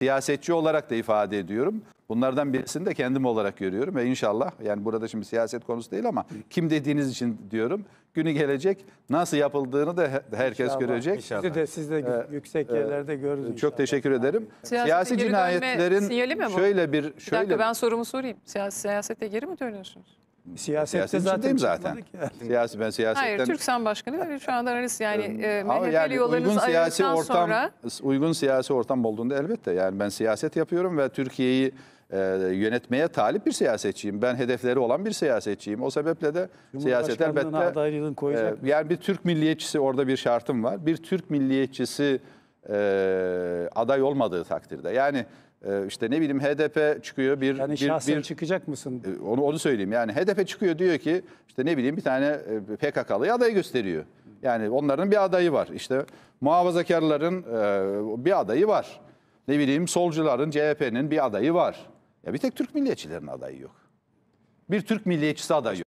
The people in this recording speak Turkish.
siyasetçi olarak da ifade ediyorum. Bunlardan birisini de kendim olarak görüyorum ve inşallah yani burada şimdi siyaset konusu değil ama kim dediğiniz için diyorum. Günü gelecek nasıl yapıldığını da herkes İnşallah, görecek. Siz de siz de Ee, yüksek yerlerde görürüz. Çok inşallah. teşekkür ederim. Siyasete Siyasi geri dönme sinyali mi cinayetlerin bu? şöyle bir Bir şöyle dakika ben sorumu sorayım. Siyasi, siyasete geri mi dönüyorsunuz? Siyasette Siyaset zaten zaten. Yani. Siyasi ben siyasetten. Hayır, Türk Türksen başkanı ve şu anda aranız hani yani ee, e, MHP'li yani yollarınızı uygun siyasi ortam, sonra... Uygun siyasi ortam olduğunda elbette yani ben siyaset yapıyorum ve Türkiye'yi e, yönetmeye talip bir siyasetçiyim. Ben hedefleri olan bir siyasetçiyim. O sebeple de siyaset elbette... E, yani bir Türk milliyetçisi orada bir şartım var. Bir Türk milliyetçisi e, aday olmadığı takdirde. Yani e, işte ne bileyim HDP çıkıyor bir... Yani şahsen bir, bir, çıkacak mısın? E, onu, onu söyleyeyim yani HDP çıkıyor diyor ki işte ne bileyim bir tane e, PKK'lı adayı gösteriyor. Yani onların bir adayı var. İşte muhafazakarların e, bir adayı var. Ne bileyim solcuların, CHP'nin bir adayı var. Ya bir tek Türk milliyetçilerin adayı yok. Bir Türk milliyetçisi adayı yok.